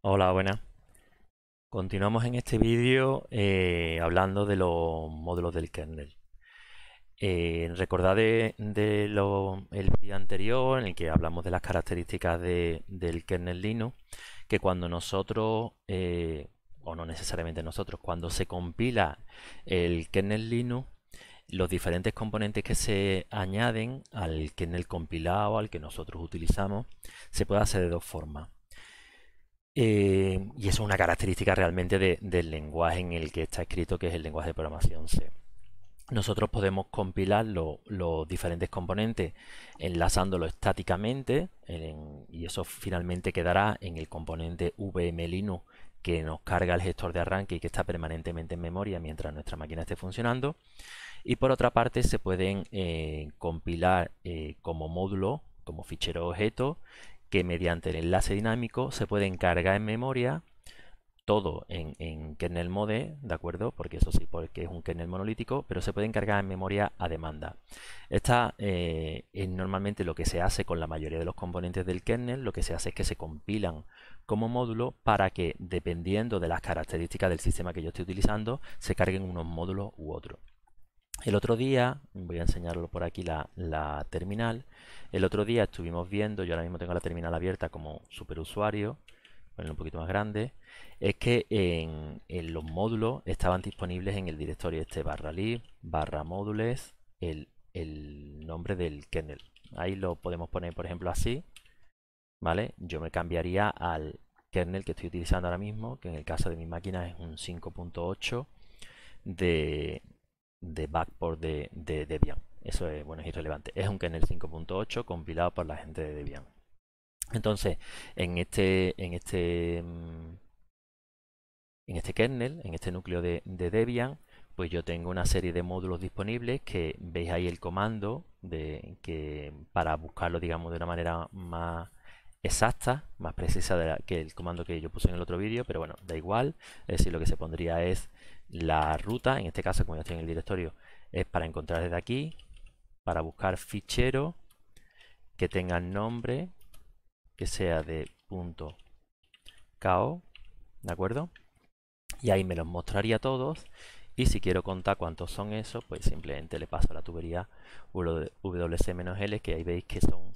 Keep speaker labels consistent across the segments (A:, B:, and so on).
A: Hola, buenas. Continuamos en este vídeo eh, hablando de los módulos del kernel. Eh, recordad de, lo, el vídeo anterior en el que hablamos de las características del kernel Linux, que cuando nosotros, eh, o no necesariamente nosotros, cuando se compila el kernel Linux, los diferentes componentes que se añaden al kernel compilado, al que nosotros utilizamos, se puede hacer de dos formas. Eh, y eso es una característica realmente del lenguaje en el que está escrito, que es el lenguaje de programación C. Nosotros podemos compilar los diferentes componentes enlazándolo estáticamente y eso finalmente quedará en el componente vmlinux que nos carga el gestor de arranque y que está permanentemente en memoria mientras nuestra máquina esté funcionando. Y por otra parte se pueden eh, compilar eh, como módulo, como fichero objeto que mediante el enlace dinámico se puede cargar en memoria todo en, en, kernel mode, ¿de acuerdo? Porque eso sí, porque es un kernel monolítico, pero se puede cargar en memoria a demanda. Esta eh, es normalmente lo que se hace con la mayoría de los componentes del kernel, lo que se hace es que se compilan como módulo para que, dependiendo de las características del sistema que yo estoy utilizando, se carguen unos módulos u otros. El otro día, voy a enseñarlo por aquí la, terminal, el otro día estuvimos viendo, yo ahora mismo tengo la terminal abierta como superusuario, ponerlo un poquito más grande, es que en, los módulos estaban disponibles en el directorio este barra lib, barra módules, el, el nombre del kernel. Ahí lo podemos poner, por ejemplo, así, ¿vale? Yo me cambiaría al kernel que estoy utilizando ahora mismo, que en el caso de mi máquina es un 5.8 de de backport de, Debian. Eso es, bueno, es irrelevante. Es un kernel 5.8 compilado por la gente de Debian. Entonces, en este, en este, mm, en este kernel, en este núcleo de, Debian, pues yo tengo una serie de módulos disponibles que veis ahí el comando de que para buscarlo, digamos, de una manera más exacta, más precisa que el comando que yo puse en el otro vídeo, pero bueno, da igual. Es lo que se pondría es la ruta, en este caso como ya estoy en el directorio, es para encontrar desde aquí, para buscar fichero que tenga nombre que sea de punto .ko, ¿de acuerdo? Y ahí me los mostraría todos y si quiero contar cuántos son esos, pues simplemente le paso a la tubería WC-L que ahí veis que son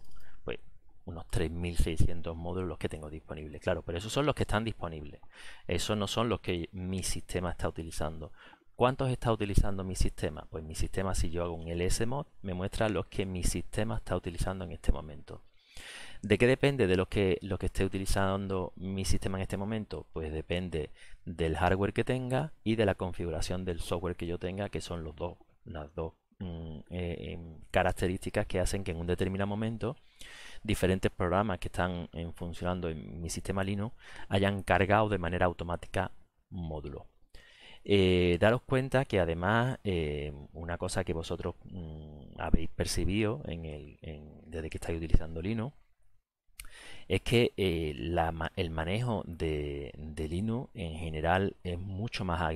A: unos 3.600 módulos que tengo disponibles, claro, pero esos son los que están disponibles. Esos no son los que mi sistema está utilizando. ¿Cuántos está utilizando mi sistema? Pues mi sistema, si yo hago un lsmod, me muestra los que mi sistema está utilizando en este momento. ¿De qué depende de los que, lo que esté utilizando mi sistema en este momento? Pues depende del hardware que tenga y de la configuración del software que yo tenga, que son los dos, las dos mm, eh, em, características que hacen que en un determinado momento diferentes programas que están eh, funcionando en mi sistema Linux hayan cargado de manera automática módulos. Eh, daros cuenta que además eh, una cosa que vosotros mm, habéis percibido desde que estáis utilizando Linux es que el manejo de, Linux en general es mucho más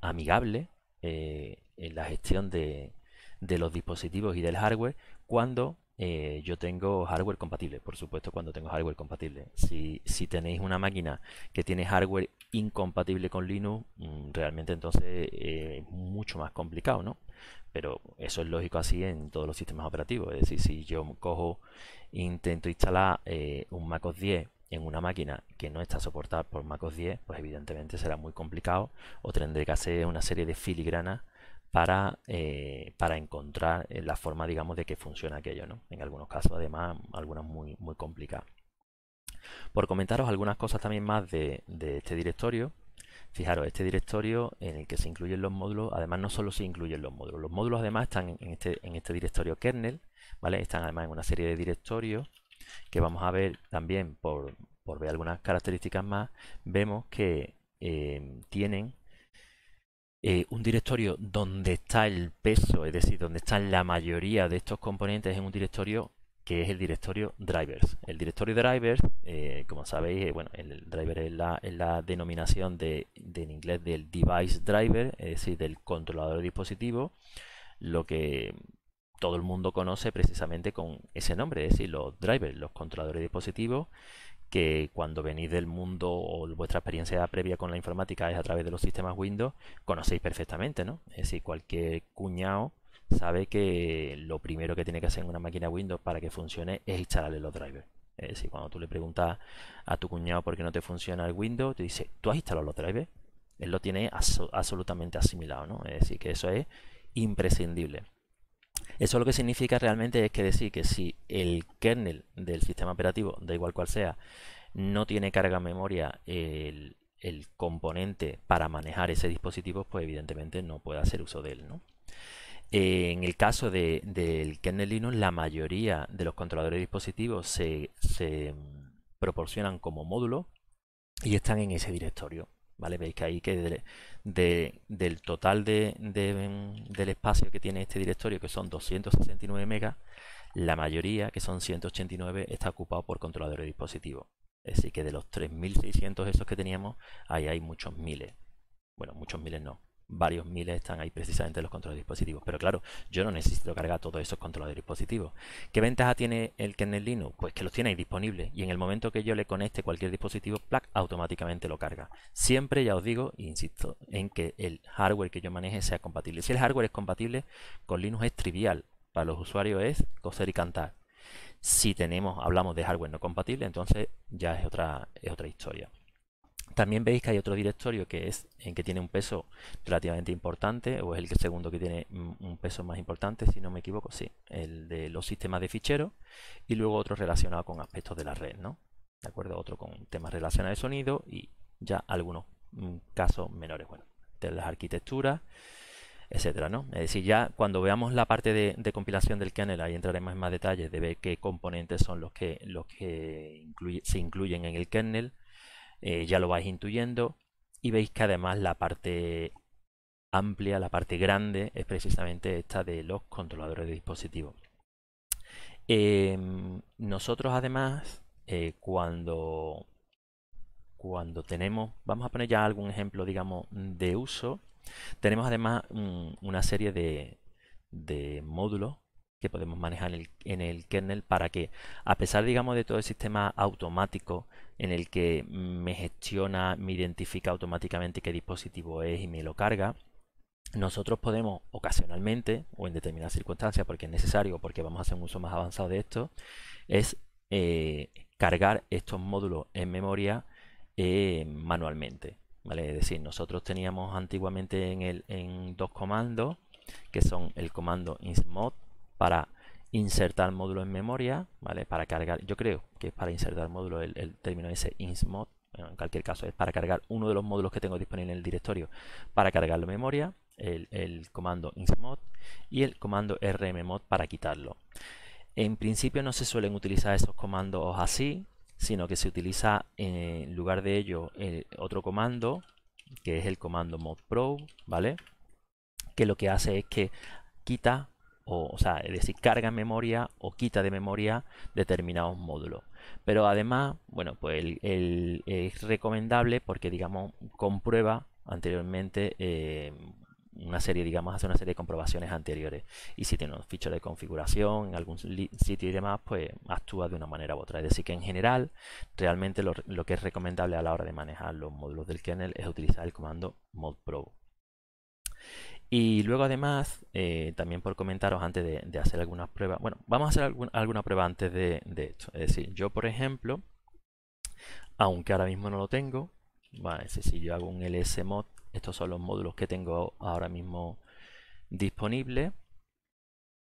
A: amigable en la gestión de los dispositivos y del hardware cuando eh, yo tengo hardware compatible, por supuesto cuando tengo hardware compatible. Si, si tenéis una máquina que tiene hardware incompatible con Linux, mm, realmente entonces eh, es mucho más complicado, ¿no? Pero eso es lógico así en todos los sistemas operativos. Es decir, si yo cojo, intento instalar eh, un macOS 10 en una máquina que no está soportada por macOS 10, pues evidentemente será muy complicado o tendré que hacer una serie de filigranas para, eh, para encontrar eh, la forma, digamos, de que funciona aquello, ¿no? En algunos casos, además, algunas muy, muy complicadas. Por comentaros algunas cosas también más de, este directorio, Fijaros, este directorio en el que se incluyen los módulos, además no solo se incluyen los módulos, los módulos además están en este, en este directorio kernel, ¿vale? Están además en una serie de directorios que vamos a ver también por, ver algunas características más, vemos que eh, tienen eh, un directorio donde está el peso, es decir, donde están la mayoría de estos componentes en un directorio que es el directorio drivers. El directorio drivers, eh, como sabéis, eh, bueno, el driver es la, denominación de, en inglés del device driver, es decir, del controlador de dispositivo, lo que todo el mundo conoce precisamente con ese nombre, es decir, los drivers, los controladores de dispositivos que cuando venís del mundo o vuestra experiencia previa con la informática es a través de los sistemas Windows, conocéis perfectamente, ¿no? Es decir, cualquier cuñado sabe que lo primero que tiene que hacer en una máquina Windows para que funcione es instalarle los drivers. Es decir, cuando tú le preguntas a tu cuñado por qué no te funciona el Windows, te dice, ¿tú has instalado los drivers? Él lo tiene absolutamente asimilado, ¿no? Es decir, que eso es imprescindible. Eso lo que significa realmente es que decir que si el kernel del sistema operativo, da igual cual sea, no tiene carga memoria el, componente para manejar ese dispositivo, pues evidentemente no puede hacer uso de él, ¿no? Eh, en el caso del kernel Linux, la mayoría de los controladores de dispositivos se proporcionan como módulo y están en ese directorio. ¿vale? Veis que ahí que del total del espacio que tiene este directorio, que son 269 megas, la mayoría, que son 189, está ocupado por controladores de dispositivos. Así que de los 3.600 esos que teníamos, ahí hay muchos miles. Bueno, muchos miles no, varios miles están ahí precisamente los controles de dispositivos. Pero claro, yo no necesito cargar todos esos controles de dispositivos. ¿Qué ventaja tiene el kernel Linux? Pues que los tiene disponibles y en el momento que yo le conecte cualquier dispositivo, plac, automáticamente lo carga. Siempre, ya os digo, insisto, en que el hardware que yo maneje sea compatible. Si el hardware es compatible con Linux es trivial, para los usuarios es coser y cantar. Si tenemos, hablamos de hardware no compatible, entonces ya es otra, es otra historia. También veis que hay otro directorio que es en que tiene un peso relativamente importante, o es el segundo que tiene un peso más importante, si no me equivoco, sí, el de los sistemas de ficheros, y luego otro relacionado con aspectos de la red, ¿no? ¿De acuerdo? Otro con temas relacionados de sonido y ya algunos mm, casos menores, bueno, de las arquitecturas, etcétera, ¿no? Es decir, ya cuando veamos la parte de, compilación del kernel, ahí entraremos en más detalles de ver qué componentes son los que, los que se incluyen en el kernel, eh, ya lo vais intuyendo y veis que además la parte amplia, la parte grande, es precisamente esta de los controladores de dispositivos. Em, nosotros además, eh, cuando, cuando tenemos, vamos a poner ya algún ejemplo, digamos, de uso, tenemos además una serie de, módulos que podemos manejar en el, en el, kernel para que, a pesar, digamos, de todo el sistema automático en el que me gestiona, me identifica automáticamente qué dispositivo es y me lo carga. Nosotros podemos ocasionalmente o en determinadas circunstancias, porque es necesario, porque vamos a hacer un uso más avanzado de esto, es eh, cargar estos módulos en memoria eh, manualmente. ¿vale? Es decir, nosotros teníamos antiguamente en, el, en dos comandos, que son el comando insmod para insertar módulo en memoria, ¿vale? Para cargar, yo creo que es para insertar módulo el, término ese insmod, en cualquier caso es para cargar uno de los módulos que tengo disponible en el directorio para cargarlo en memoria, el, comando insmod y el comando rmmod para quitarlo. En principio no se suelen utilizar esos comandos así, sino que se utiliza eh, en lugar de ello eh, otro comando, que es el comando modprobe, ¿vale? Que lo que hace es que quita o, sea, es decir, carga memoria o quita de memoria determinados módulos. Pero además, bueno, pues es recomendable porque, digamos, comprueba anteriormente eh, una serie, digamos, hace una serie de comprobaciones anteriores. Y si tiene un fichero de configuración en algún sitio y demás, pues actúa de una manera u otra. Es decir, que en general, realmente lo, lo que es recomendable a la hora de manejar los módulos del kernel es utilizar el comando modprobe. Y luego además, eh, también por comentaros antes de, hacer algunas pruebas, bueno, vamos a hacer alguna prueba antes de, esto. Es decir, yo por ejemplo, aunque ahora mismo no lo tengo, si yo hago un lsmod, estos son los módulos que tengo ahora mismo disponibles.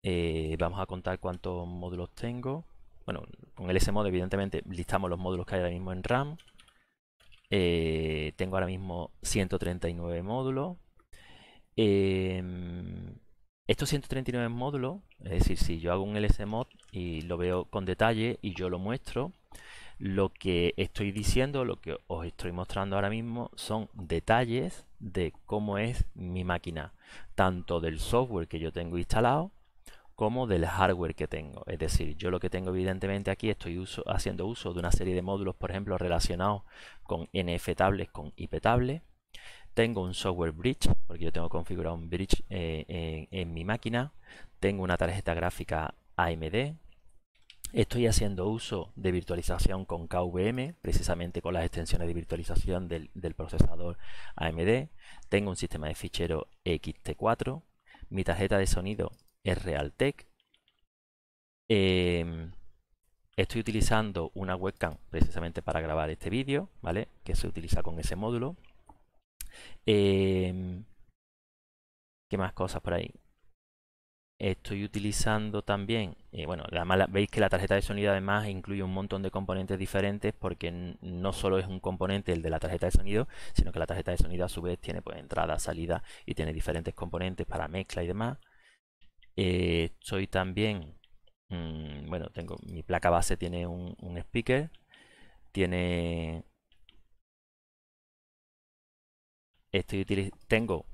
A: Eh, vamos a contar cuántos módulos tengo. Bueno, con lsmod evidentemente listamos los módulos que hay ahora mismo en RAM. Eh, tengo ahora mismo 139 módulos Em, estos 139 módulos, es decir, si yo hago un LSMod y lo veo con detalle y yo lo muestro, lo que estoy diciendo, lo que os estoy mostrando ahora mismo son detalles de cómo es mi máquina, tanto del software que yo tengo instalado como del hardware que tengo. Es decir, yo lo que tengo evidentemente aquí estoy haciendo uso de una serie de módulos, por ejemplo, relacionados con NF tables, con IP tables tengo un software bridge, porque yo tengo configurado un bridge eh, en, mi máquina, tengo una tarjeta gráfica AMD, Estoy haciendo uso de virtualización con KVM, precisamente con las extensiones de virtualización del, procesador AMD. Tengo un sistema de fichero XT4. Mi tarjeta de sonido es Realtek. Em, estoy utilizando una webcam precisamente para grabar este vídeo, ¿vale? Que se utiliza con ese módulo. Em, ¿Qué más cosas por ahí? Estoy utilizando también, eh, bueno, además veis que la tarjeta de sonido además incluye un montón de componentes diferentes porque no solo es un componente el de la tarjeta de sonido, sino que la tarjeta de sonido a su vez tiene pues entrada, salida y tiene diferentes componentes para mezcla y demás. Eh, estoy también, mm, bueno, tengo mi placa base tiene un, un speaker, tiene tengo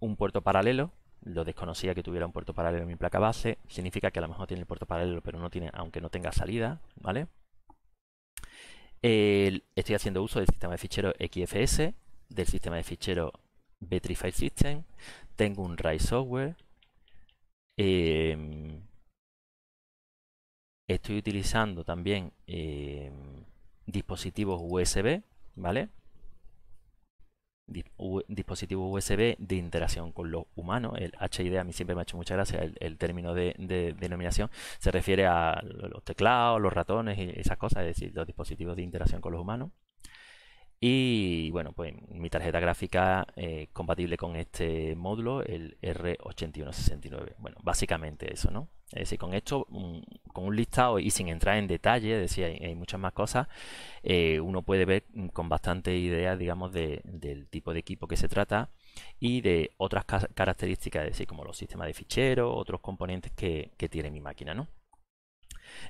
A: un puerto paralelo, lo desconocía que tuviera un puerto paralelo en mi placa base, significa que a lo mejor tiene el puerto paralelo, pero no tiene, aunque no tenga salida, ¿vale? estoy haciendo uso del sistema de ficheros XFS, del sistema de ficheros Betrify System, tengo un RAID software, em, estoy utilizando también em, dispositivos USB, ¿vale? dispositivo USB de interacción con los humanos. El HID a mí siempre me ha hecho mucha gracia el, término de, denominación. Se refiere a los teclados, los ratones y esas cosas, es decir, los dispositivos de interacción con los humanos. Y bueno, pues mi tarjeta gráfica eh, compatible con este módulo, el R8169. Bueno, básicamente eso, ¿no? Es decir, con esto, con un listado y sin entrar en detalle, es decir, hay, muchas más cosas, eh, uno puede ver mm, con bastante idea, digamos, del tipo de equipo que se trata y de otras características, es como los sistemas de ficheros, otros componentes que, que tiene mi máquina, ¿no?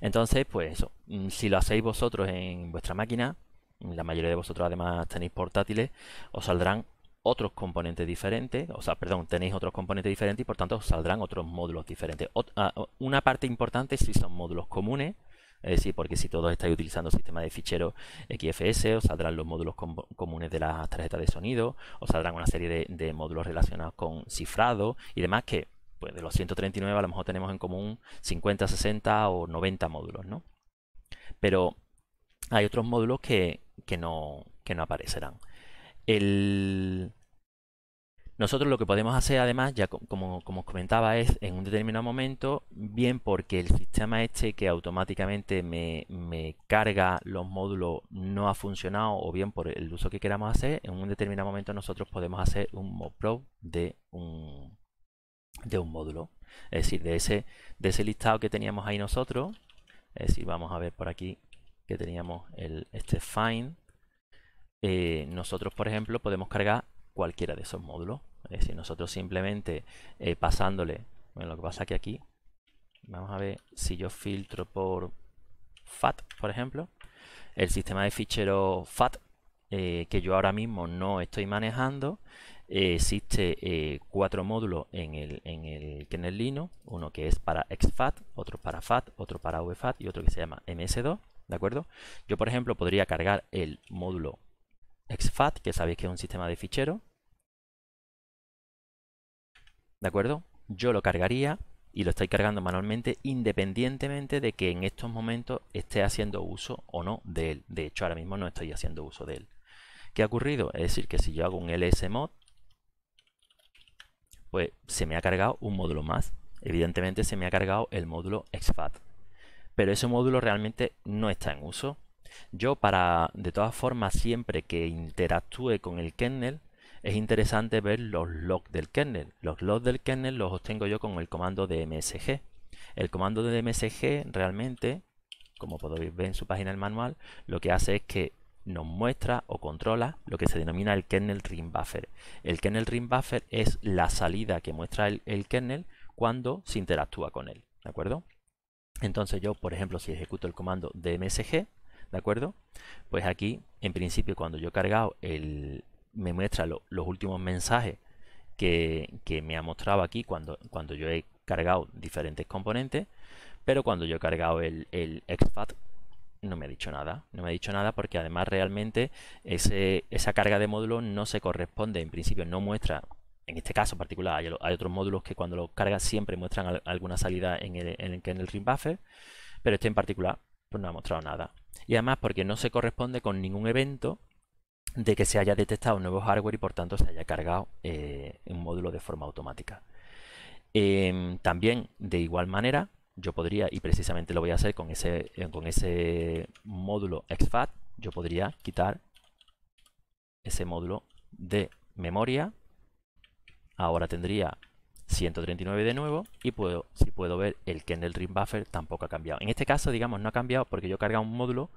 A: Entonces, pues eso, mm, si lo hacéis vosotros en vuestra máquina, la mayoría de vosotros además tenéis portátiles, os saldrán otros componentes diferentes, o sea, perdón, tenéis otros componentes diferentes y por tanto os saldrán otros módulos diferentes. Ah, una parte importante si son módulos comunes, es decir, porque si todos estáis utilizando sistema de ficheros XFS, os saldrán los módulos comunes de las tarjetas de sonido, os saldrán una serie de, módulos relacionados con cifrado y demás que, pues de los 139 a lo mejor tenemos en común 50, 60 o 90 módulos, ¿no? Pero hay otros módulos no, que no aparecerán. Nosotros lo que podemos hacer además, ya como, os comentaba, es en un determinado momento, bien porque el sistema este que automáticamente me, carga los módulos no ha funcionado o bien por el uso que queramos hacer, en un determinado momento nosotros podemos hacer un de un, de un módulo. Es decir, de ese, de ese listado que teníamos ahí nosotros, es decir, vamos a ver por aquí que teníamos el, este find, eh, nosotros, por ejemplo, podemos cargar cualquiera de esos módulos. si nosotros simplemente eh, pasándole, lo que pasa que aquí, vamos a ver si yo filtro por FAT, por ejemplo, el sistema de ficheros FAT, eh, que yo ahora mismo no estoy manejando, existe cuatro módulos en el, en el kernel Linux, uno que es para XFAT, otro para FAT, otro para VFAT y otro que se llama MS2, ¿de acuerdo? Yo, por ejemplo, podría cargar el módulo exFAT, que sabéis que es un sistema de fichero. ¿De acuerdo? Yo lo cargaría y lo estoy cargando manualmente independientemente de que en estos momentos esté haciendo uso o no de él. De hecho, ahora mismo no estoy haciendo uso de él. ¿Qué ha ocurrido? Es decir, que si yo hago un lsmod, pues se me ha cargado un módulo más. Evidentemente se me ha cargado el módulo exFAT. Pero ese módulo realmente no está en uso. Yo para, de todas formas, siempre que interactúe con el kernel, es interesante ver los logs del kernel. Los logs del kernel los obtengo yo con el comando dmsg. El comando de realmente, como podéis ver en su página del manual, lo que hace es que nos muestra o controla lo que se denomina el kernel ring buffer. El kernel ring buffer es la salida que muestra el, kernel cuando se interactúa con él, ¿de acuerdo? Entonces yo, por ejemplo, si ejecuto el comando dmsg, ¿De acuerdo? Pues aquí, en principio, cuando yo he cargado, el, me muestra los últimos mensajes que, me ha mostrado aquí cuando, cuando yo he cargado diferentes componentes, pero cuando yo he cargado el, el XFAT no me ha dicho nada, no me ha dicho nada porque además realmente esa carga de módulo no se corresponde, en principio no muestra, en este caso particular hay, otros módulos que cuando los cargas siempre muestran alguna salida en el, en en el ring buffer, pero este en particular pues no ha mostrado nada y además porque no se corresponde con ningún evento de que se haya detectado un nuevo hardware y por tanto se haya cargado eh, un módulo de forma automática. Em, también de igual manera yo podría, y precisamente lo voy a hacer con ese, eh, con ese módulo exFAT, yo podría quitar ese módulo de memoria. Ahora tendría 139 de nuevo y puedo, si puedo ver el kernel ring buffer tampoco ha cambiado. En este caso, digamos, no ha cambiado porque yo he cargado un módulo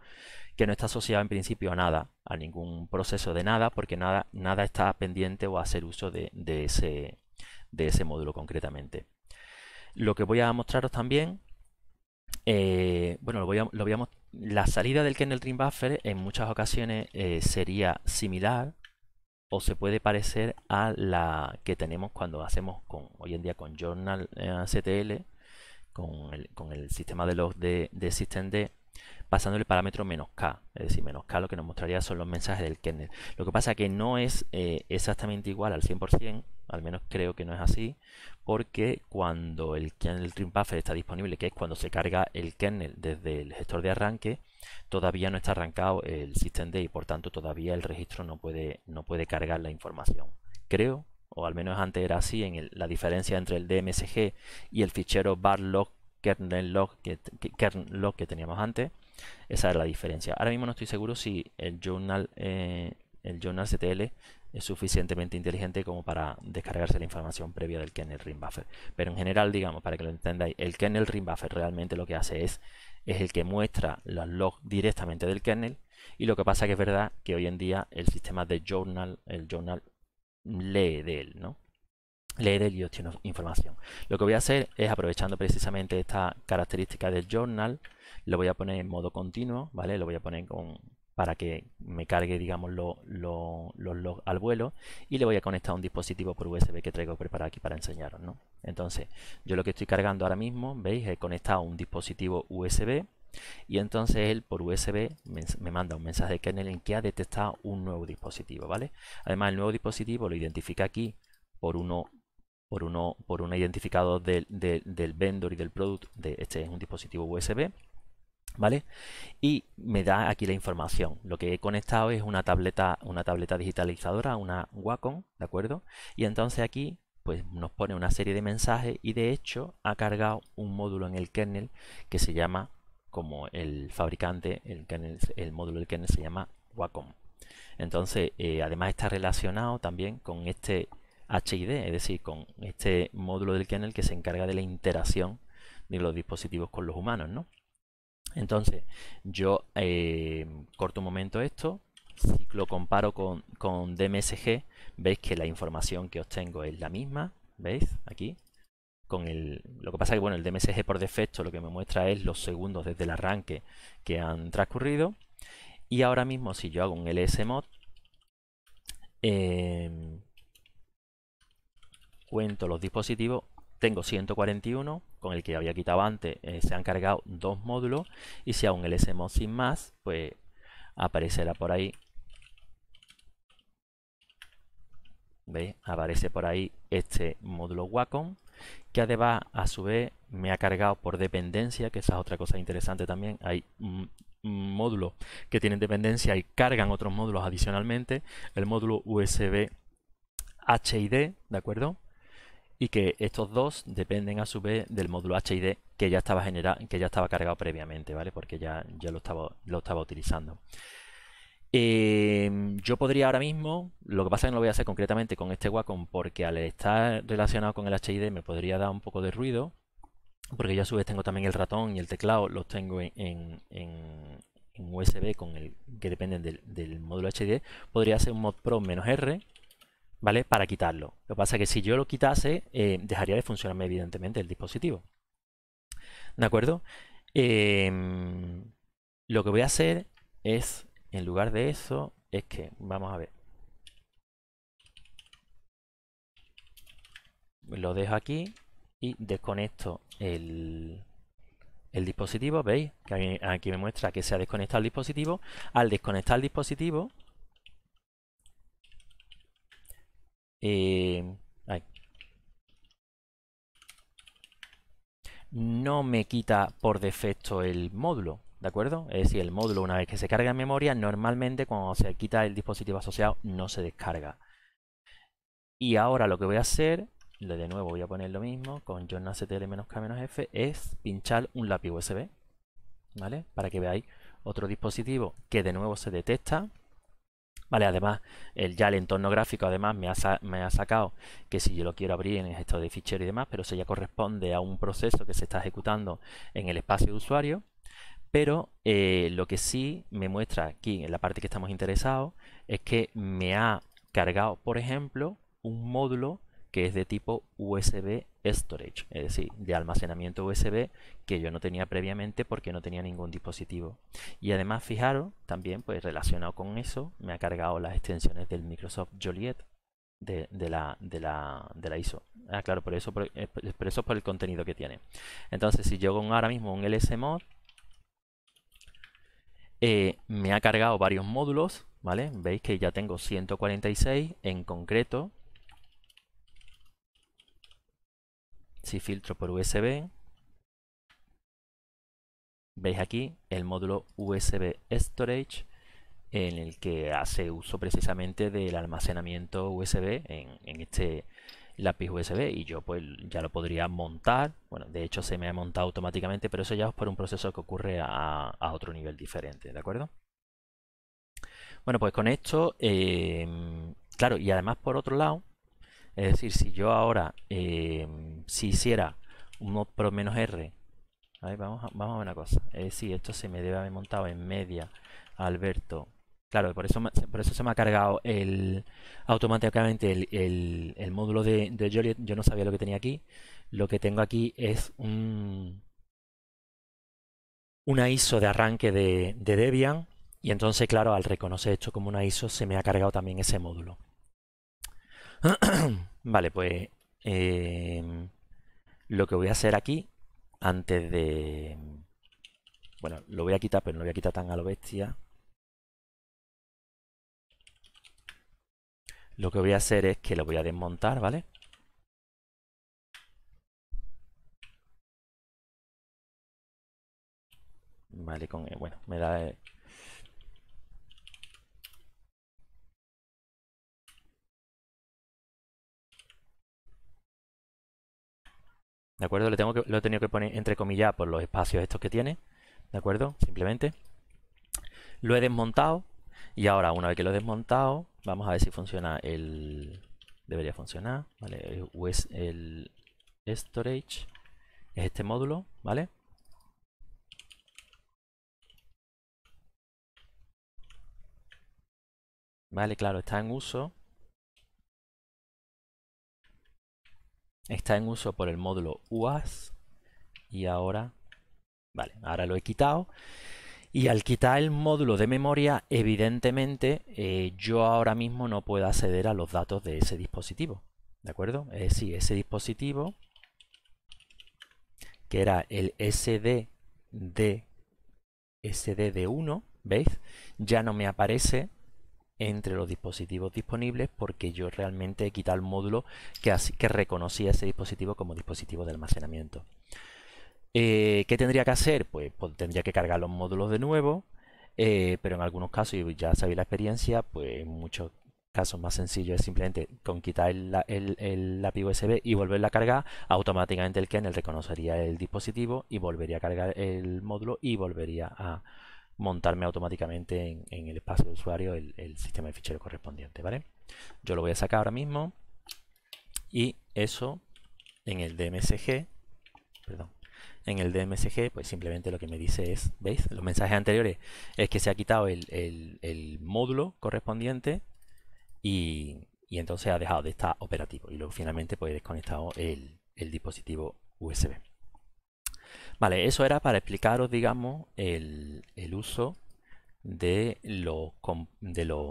A: que no está asociado en principio a nada, a ningún proceso de nada, porque nada, nada está pendiente o a hacer uso de, ese, de ese módulo concretamente. Lo que voy a mostraros también, eh, bueno, lo voy a, la salida del kernel ring buffer en muchas ocasiones eh, sería similar o se puede parecer a la que tenemos cuando hacemos con hoy en día con Journal eh, CTL, con el, sistema de los de, de SystemD, pasando el parámetro menos k. Es decir, menos k lo que nos mostraría son los mensajes del kernel. Lo que pasa que no es eh, exactamente igual al 100%, al menos creo que no es así, porque cuando el kernel trim buffer está disponible, que es cuando se carga el kernel desde el gestor de arranque, Todavía no está arrancado el systemd y por tanto todavía el registro no puede, no puede cargar la información. Creo, o al menos antes era así, en la diferencia entre el DMSG y el fichero barlog kernel log que, log que teníamos antes. Esa es la diferencia. Ahora mismo no estoy seguro si el journal, eh, el journal CTL es suficientemente inteligente como para descargarse la información previa del kernel ring buffer. Pero en general, digamos, para que lo entendáis, el kernel ring buffer realmente lo que hace es es el que muestra los logs directamente del kernel. Y lo que pasa que es verdad que hoy en día el sistema de journal, el journal lee de él, ¿no? Lee de él y obtiene información. Lo que voy a hacer es aprovechando precisamente esta característica del journal, lo voy a poner en modo continuo, ¿vale? Lo voy a poner con para que me cargue, digamos, los lo, al vuelo y le voy a conectar un dispositivo por USB que traigo preparado aquí para enseñaros, ¿no? Entonces, yo lo que estoy cargando ahora mismo, veis, he conectado un dispositivo USB y entonces él por USB me, manda un mensaje de kernel en que ha detectado un nuevo dispositivo, ¿vale? Además, el nuevo dispositivo lo identifica aquí por uno por uno por un identificador del, vendor y del product de este es un dispositivo USB ¿Vale? Y me da aquí la información. Lo que he conectado es una tableta, una tableta digitalizadora, una Wacom, ¿de acuerdo? Y entonces aquí pues nos pone una serie de mensajes y de hecho ha cargado un módulo en el kernel que se llama como el fabricante, el, módulo del kernel se llama Wacom. Entonces, eh, además está relacionado también con este HID, es decir, con este módulo del kernel que se encarga de la interacción de los dispositivos con los humanos, ¿no? Entonces, yo eh, corto un momento esto, si lo comparo con, DMSG, veis que la información que obtengo es la misma, ¿veis? Aquí, con lo que pasa es que bueno, el DMSG por defecto lo que me muestra es los segundos desde el arranque que han transcurrido. Y ahora mismo si yo hago un lsmod, eh, cuento los dispositivos, tengo 141, con el que había quitado antes, eh, se han cargado dos módulos. Y si aún el SMOD sin más, pues aparecerá por ahí. ¿Veis? Aparece por ahí este módulo Wacom, que además a su vez me ha cargado por dependencia, que esa es otra cosa interesante también. Hay módulos que tienen dependencia y cargan otros módulos adicionalmente. El módulo USB HID, ¿de acuerdo? y que estos dos dependen a su vez del módulo HID que ya estaba generado, que ya estaba cargado previamente, ¿vale? Porque ya, ya lo, estaba, lo estaba utilizando. Em, yo podría ahora mismo, lo que pasa es que no lo voy a hacer concretamente con este Wacom porque al estar relacionado con el HID me podría dar un poco de ruido, porque yo a su vez tengo también el ratón y el teclado, los tengo en, USB con el que dependen del, módulo HID, podría hacer un mod pro menos R ¿vale? Para quitarlo. Lo que pasa es que si yo lo quitase, eh, dejaría de funcionarme evidentemente el dispositivo. ¿De acuerdo? Em, lo que voy a hacer es, en lugar de eso, es que, vamos a ver. Lo dejo aquí y desconecto el, el dispositivo. ¿Veis? Que aquí me muestra que se ha desconectado el dispositivo. Al desconectar el dispositivo, Eh, no me quita por defecto el módulo, ¿de acuerdo? Es decir, el módulo una vez que se carga en memoria, normalmente cuando se quita el dispositivo asociado no se descarga. Y ahora lo que voy a hacer, de nuevo voy a poner lo mismo, con journalctl-k-f, es pinchar un lápiz USB, ¿vale? Para que veáis otro dispositivo que de nuevo se detecta Vale, además, el, ya el entorno gráfico además me ha, sacado que si yo lo quiero abrir en el gestor de fichero y demás, pero eso ya corresponde a un proceso que se está ejecutando en el espacio de usuario. Pero eh, lo que sí me muestra aquí, en la parte que estamos interesados, es que me ha cargado, por ejemplo, un módulo que es de tipo USB storage, es decir, de almacenamiento USB que yo no tenía previamente porque no tenía ningún dispositivo. Y además, fijaros, también pues relacionado con eso, me ha cargado las extensiones del Microsoft Joliet de, la, ISO. Ah, claro, por eso, por, eh, por el contenido que tiene. Entonces, si yo con ahora mismo un LSMod, eh, me ha cargado varios módulos, ¿vale? Veis que ya tengo 146 en concreto si filtro por USB, veis aquí el módulo USB Storage en el que hace uso precisamente del almacenamiento USB en, este lápiz USB y yo pues ya lo podría montar, bueno de hecho se me ha montado automáticamente pero eso ya es por un proceso que ocurre a, otro nivel diferente, ¿de acuerdo? Bueno pues con esto, eh, claro y además por otro lado, es decir si yo ahora eh, si hiciera un pro menos r, vamos, a, ver una cosa, es eh, decir, esto se me debe haber montado en media, Alberto, Claro, por eso, por eso se me ha cargado el, automáticamente el, el, módulo de, Joliet. Yo no sabía lo que tenía aquí. Lo que tengo aquí es un, una ISO de arranque de, Debian. Y entonces, claro, al reconocer esto como una ISO, se me ha cargado también ese módulo. vale, pues... Eh, lo que voy a hacer aquí, antes de... Bueno, lo voy a quitar, pero no lo voy a quitar tan a lo bestia. Lo que voy a hacer es que lo voy a desmontar, ¿vale? Vale, con... Eh, bueno, me da... Eh, ¿De acuerdo? Le tengo que, lo he tenido que poner entre comillas por los espacios estos que tiene. ¿De acuerdo? Simplemente. Lo he desmontado. Y ahora, una vez que lo he desmontado, vamos a ver si funciona el... Debería funcionar, ¿vale? El, el storage es este módulo, ¿vale? Vale, claro, está en uso. está en uso por el módulo UAS y ahora, vale, ahora lo he quitado. Y al quitar el módulo de memoria, evidentemente eh, yo ahora mismo no puedo acceder a los datos de ese dispositivo. ¿De acuerdo? Es decir, ese dispositivo, que era el SD de SD de 1, ¿veis? Ya no me aparece entre los dispositivos disponibles porque yo realmente he quitado el módulo que, reconocía ese dispositivo como dispositivo de almacenamiento. Eh, ¿Qué tendría que hacer? Pues, pues, tendría que cargar los módulos de nuevo, eh, pero en algunos casos, y ya sabéis la experiencia, pues en muchos casos más sencillo es simplemente con quitar el, el, USB y volverla a cargar, automáticamente el kernel reconocería el dispositivo y volvería a cargar el módulo y volvería a, montarme automáticamente en, el espacio de usuario el, sistema de fichero correspondiente, ¿vale? Yo lo voy a sacar ahora mismo y eso en el DMSG, perdón, en el DMSG, pues simplemente lo que me dice es, ¿veis? Los mensajes anteriores es que se ha quitado el, módulo correspondiente y, entonces ha dejado de estar operativo y luego finalmente pues he desconectado el dispositivo USB. Vale, eso era para explicaros, digamos, el, uso de los de los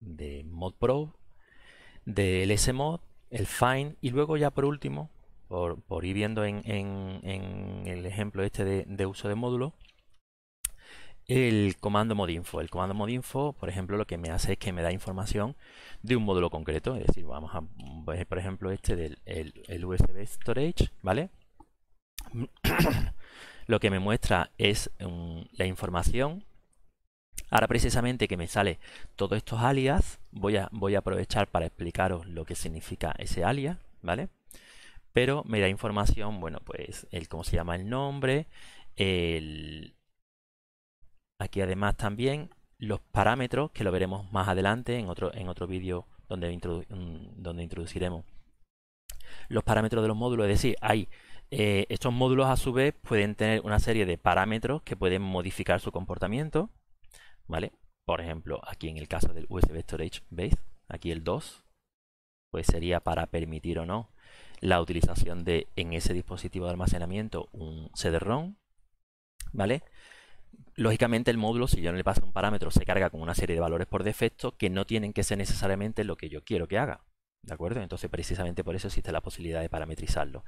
A: de pro del smod, el find y luego ya por último, por, ir viendo en, en, el ejemplo este de, uso de módulo, el comando modinfo. El comando modinfo, por ejemplo, lo que me hace es que me da información de un módulo concreto. Es decir, vamos a ver, por ejemplo, este del el USB storage, ¿vale? lo que me muestra es mm, la información. Ahora precisamente que me sale todos estos alias, voy a, voy a aprovechar para explicaros lo que significa ese alias, ¿vale? Pero me da información, bueno, pues el cómo se llama el nombre, el... aquí además también los parámetros, que lo veremos más adelante en otro, en otro vídeo donde, mm, donde introduciremos los parámetros de los módulos, es decir, hay eh, estos módulos a su vez pueden tener una serie de parámetros que pueden modificar su comportamiento, ¿vale? Por ejemplo, aquí en el caso del USB Storage Base, aquí el 2, pues sería para permitir o no la utilización de en ese dispositivo de almacenamiento un CD-ROM, ¿vale? Lógicamente el módulo, si yo no le paso un parámetro, se carga con una serie de valores por defecto que no tienen que ser necesariamente lo que yo quiero que haga, ¿de acuerdo? Entonces precisamente por eso existe la posibilidad de parametrizarlo.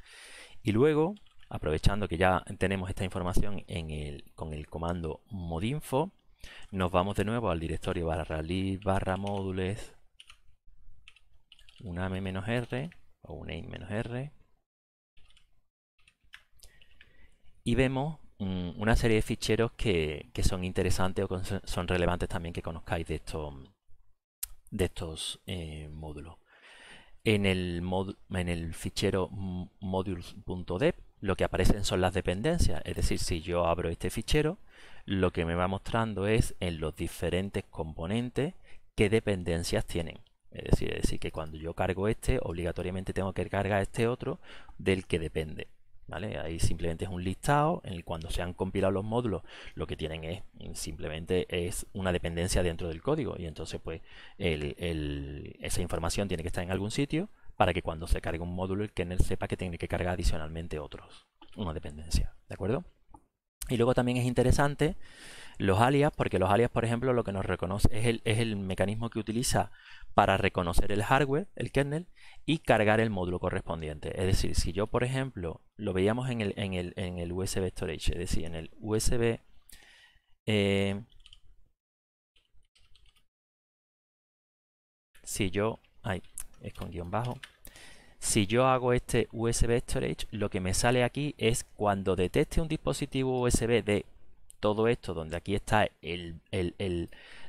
A: Y luego, aprovechando que ya tenemos esta información con el comando modinfo, nos vamos de nuevo al directorio barra lib barra módules uname-r o uname-r y vemos mm, una serie de ficheros que, son interesantes o son relevantes también que conozcáis de, estos de estos eh, módulos. En el, en el fichero modules.dev lo que aparecen son las dependencias, es decir, si yo abro este fichero, lo que me va mostrando es en los diferentes componentes qué dependencias tienen. es decir, que cuando yo cargo este, obligatoriamente tengo que cargar este otro del que depende. Ahí simplemente es un listado en el cuando se han compilado los módulos, lo que tienen es simplemente es una dependencia dentro del código y entonces pues esa información tiene que estar en algún sitio para que cuando se cargue un módulo el kernel sepa que tiene que cargar adicionalmente otros, una dependencia, ¿de acuerdo? Y luego también es interesante los alias, porque los alias, por ejemplo, lo que nos reconoce es el, mecanismo que utiliza para reconocer el hardware, el kernel, y cargar el módulo correspondiente. Es decir, si yo, por ejemplo, lo veíamos en el, en el, USB Storage, es decir, en el USB... Eh, si yo... Ay, es con guión bajo. Si yo hago este USB Storage, lo que me sale aquí es cuando detecte un dispositivo USB de todo esto, donde aquí está el,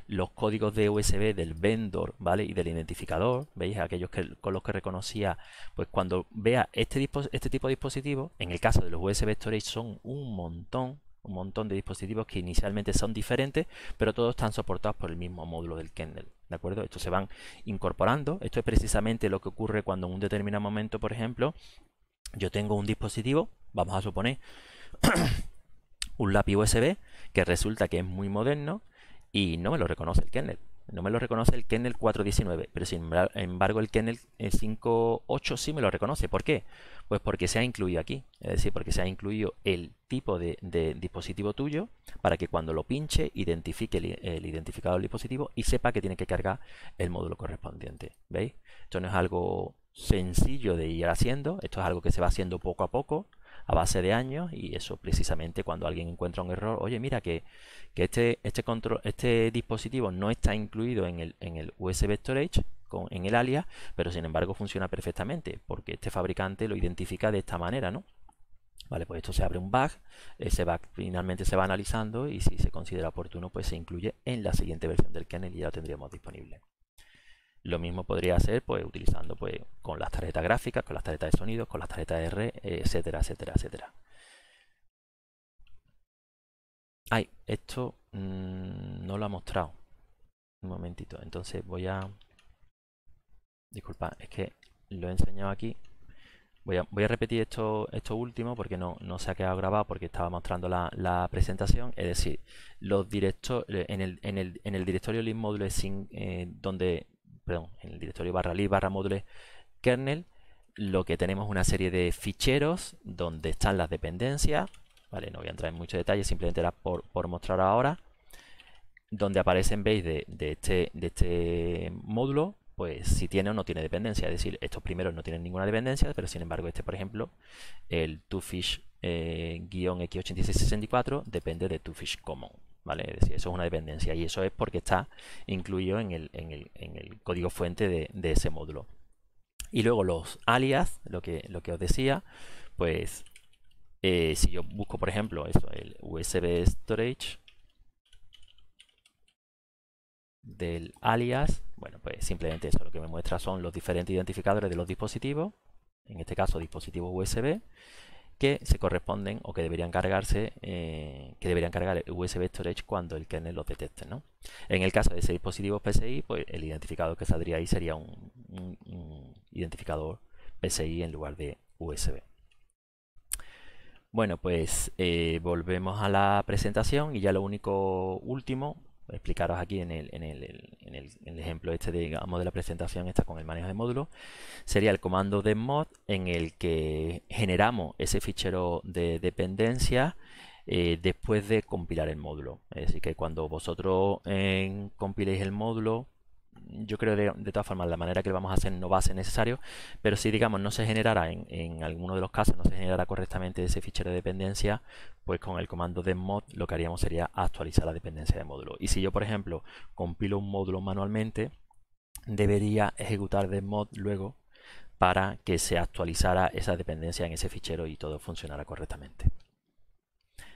A: los códigos de USB del vendor, ¿vale? Y del identificador, ¿veis? Aquellos que, con los que reconocía, pues cuando vea este, este tipo de dispositivos, en el caso de los USB Storage son un montón, un montón de dispositivos que inicialmente son diferentes, pero todos están soportados por el mismo módulo del kernel. ¿De acuerdo? esto se van incorporando. Esto es precisamente lo que ocurre cuando en un determinado momento, por ejemplo, yo tengo un dispositivo, vamos a suponer, un lápiz USB que resulta que es muy moderno y no me lo reconoce el kernel. No me lo reconoce el kernel 419, pero sin embargo el kernel 5.8 eh, sí me lo reconoce. ¿Por qué? Pues porque se ha incluido aquí, es decir, porque se ha incluido el tipo de, dispositivo tuyo para que cuando lo pinche identifique el, el, identificador del dispositivo y sepa que tiene que cargar el módulo correspondiente. ¿Veis? Esto no es algo sencillo de ir haciendo, esto es algo que se va haciendo poco a poco a base de años y eso precisamente cuando alguien encuentra un error, oye mira que, que este, este, control, este dispositivo no está incluido en el, en el USB Storage, con, en el alias, pero sin embargo funciona perfectamente porque este fabricante lo identifica de esta manera, ¿no? Vale, pues esto se abre un bug, ese eh, bug finalmente se va analizando y si se considera oportuno, pues se incluye en la siguiente versión del kernel y ya lo tendríamos disponible. Lo mismo podría hacer pues, utilizando pues, con las tarjetas gráficas, con las tarjetas de sonido, con las tarjetas de R, eh, etcétera, etcétera, etcétera. Ay, esto mm, no lo ha mostrado. Un momentito. Entonces voy a... Disculpa, es que lo he enseñado aquí. Voy a, voy a repetir esto, esto último porque no, no, se ha quedado grabado porque estaba mostrando la, presentación. Es decir, los directos eh, en, el, directorio Link module sin, eh, donde perdón, en el directorio barra li barra módules kernel, lo que tenemos es una serie de ficheros donde están las dependencias, ¿vale? No voy a entrar en mucho detalle, simplemente era por, por mostrar ahora, donde aparecen, veis, de, este, de este módulo, pues si tiene o no tiene dependencia. Es decir, estos primeros no tienen ninguna dependencia, pero sin embargo este, por ejemplo, el tofish-x8664 eh, depende de tofish common. ¿vale? Es decir, eso es una dependencia y eso es porque está incluido en el, código fuente de, ese módulo. Y luego los alias, lo que, os decía, pues eh, si yo busco, por ejemplo, eso, el USB storage del alias, bueno, pues simplemente eso lo que me muestra son los diferentes identificadores de los dispositivos, en este caso dispositivo USB, que se corresponden o que deberían cargarse, eh, que deberían cargar el USB Storage cuando el kernel los detecte. ¿no? En el caso de ese dispositivo PCI, pues el identificador que saldría ahí sería un, identificador PCI en lugar de USB. Bueno, pues eh, volvemos a la presentación y ya lo único último explicaros aquí en el, ejemplo este, de, digamos, de la presentación esta con el manejo de módulos, sería el comando de mod en el que generamos ese fichero de dependencia eh, después de compilar el módulo. Es decir, que cuando vosotros eh, compiléis el módulo, yo creo de, de, todas formas la manera que lo vamos a hacer no va a ser necesario, pero si digamos no se generara en, alguno de los casos, no se generara correctamente ese fichero de dependencia, pues con el comando de mod lo que haríamos sería actualizar la dependencia de módulo. Y si yo, por ejemplo, compilo un módulo manualmente, debería ejecutar de luego para que se actualizara esa dependencia en ese fichero y todo funcionara correctamente.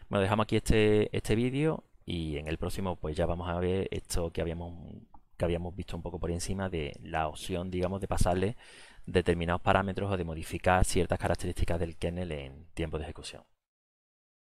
A: Bueno, dejamos aquí este, este vídeo y en el próximo pues ya vamos a ver esto que habíamos que habíamos visto un poco por encima de la opción, digamos, de pasarle determinados parámetros o de modificar ciertas características del kernel en tiempo de ejecución.